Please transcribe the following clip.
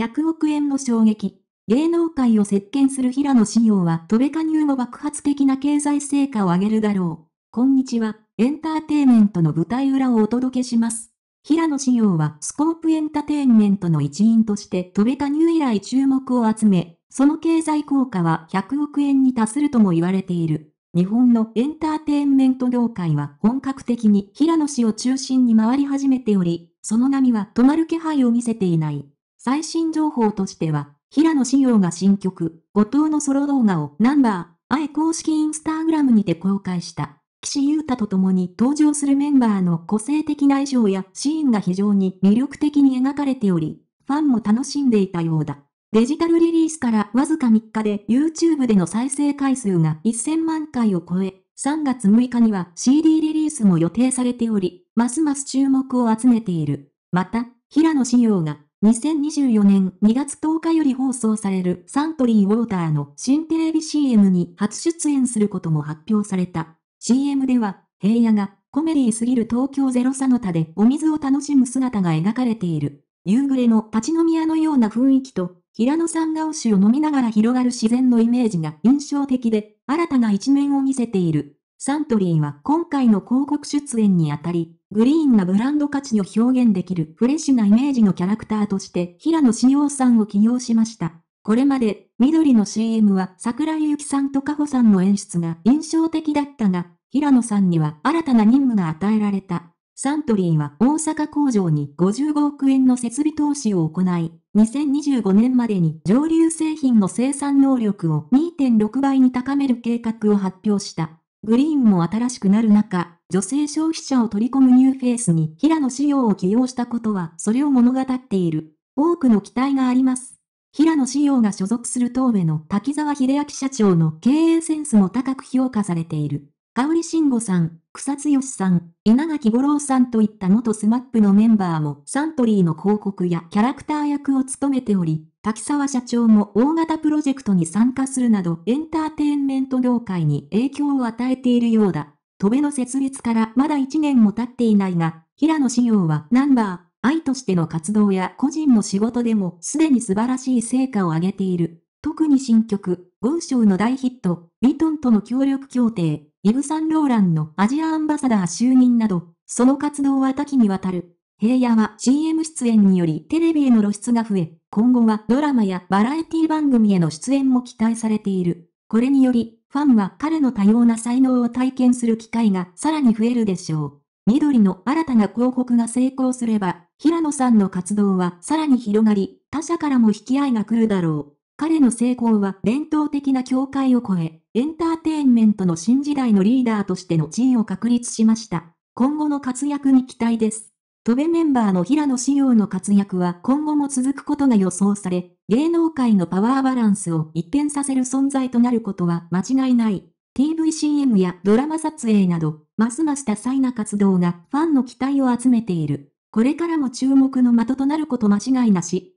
100億円の衝撃。芸能界を席巻する平野紫耀は、飛べ加入後爆発的な経済成果を上げるだろう。こんにちは。エンターテイメントの舞台裏をお届けします。平野紫耀は、スコープエンタテインメントの一員として、飛べ加入以来注目を集め、その経済効果は100億円に達するとも言われている。日本のエンターテインメント業界は本格的に平野氏を中心に回り始めており、その波は止まる気配を見せていない。最新情報としては、平野紫耀が新曲、後藤のソロ動画をナンバー、愛公式インスタグラムにて公開した。岸優太と共に登場するメンバーの個性的な衣装やシーンが非常に魅力的に描かれており、ファンも楽しんでいたようだ。デジタルリリースからわずか3日で YouTube での再生回数が1000万回を超え、3月6日には CD リリースも予定されており、ますます注目を集めている。また、平野紫耀が2024年2月10日より放送されるサントリーウォーターの新テレビ CM に初出演することも発表された。CM では、平野がコメディすぎる東京ゼロサノ田でお水を楽しむ姿が描かれている。夕暮れの立ち飲み屋のような雰囲気と、平野さんがお酒を飲みながら広がる自然のイメージが印象的で、新たな一面を見せている。サントリーは今回の広告出演にあたり、グリーンなブランド価値を表現できるフレッシュなイメージのキャラクターとして平野志耀さんを起用しました。これまで、緑の CM は桜井ゆきさんと加穂さんの演出が印象的だったが、平野さんには新たな任務が与えられた。サントリーは大阪工場に55億円の設備投資を行い、2025年までに上流製品の生産能力を2.6倍に高める計画を発表した。グリーンも新しくなる中、女性消費者を取り込むニューフェイスに平野紫耀を起用したことはそれを物語っている。多くの期待があります。平野紫耀が所属する東部の滝沢秀明社長の経営センスも高く評価されている。香織慎吾さん、草津義さん、稲垣吾郎さんといった元スマップのメンバーもサントリーの広告やキャラクター役を務めており、滝沢社長も大型プロジェクトに参加するなどエンターテインメント業界に影響を与えているようだ。戸辺の設立からまだ1年も経っていないが、平野紫耀はナンバー、愛としての活動や個人の仕事でもすでに素晴らしい成果を上げている。特に新曲、文章の大ヒット、ビトンとの協力協定、イブ・サンローランのアジアアンバサダー就任など、その活動は多岐にわたる。平野は CM 出演によりテレビへの露出が増え、今後はドラマやバラエティ番組への出演も期待されている。これにより、ファンは彼の多様な才能を体験する機会がさらに増えるでしょう。緑の新たな広告が成功すれば、平野さんの活動はさらに広がり、他者からも引き合いが来るだろう。彼の成功は伝統的な境界を超え、エンターテインメントの新時代のリーダーとしての地位を確立しました。今後の活躍に期待です。戸部メンバーの平野紫耀の活躍は今後も続くことが予想され、芸能界のパワーバランスを一変させる存在となることは間違いない。TVCM やドラマ撮影など、ますます多彩な活動がファンの期待を集めている。これからも注目の的となること間違いなし。